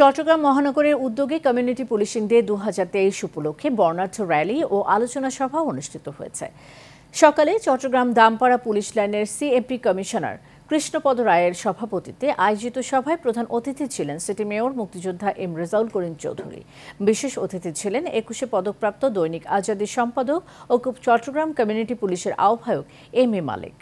চট্টগ্রাম মহানগরের উদ্যোগে community policing day দু উপলক্ষে বর্ণাঢ্য র্যালি ও আলোচনা সভা অনুষ্ঠিত হয়েছে সকালে চট্টগ্রাম দামপাড়া পুলিশ লাইনের সিএমপি কমিশনার কৃষ্ণপদ রায়ের সভাপতিত্বে আয়োজিত সভায় প্রধান অতিথি ছিলেন সিটি মেয়র মুক্তিযোদ্ধা এম রেজাউল করিম চৌধুরী বিশেষ অতিথি ছিলেন একুশে পদকপ্রাপ্ত দৈনিক আজাদী সম্পাদক ও চট্টগ্রাম কমিউনিটি পুলিশের আহ্বায়ক এম এ মালিক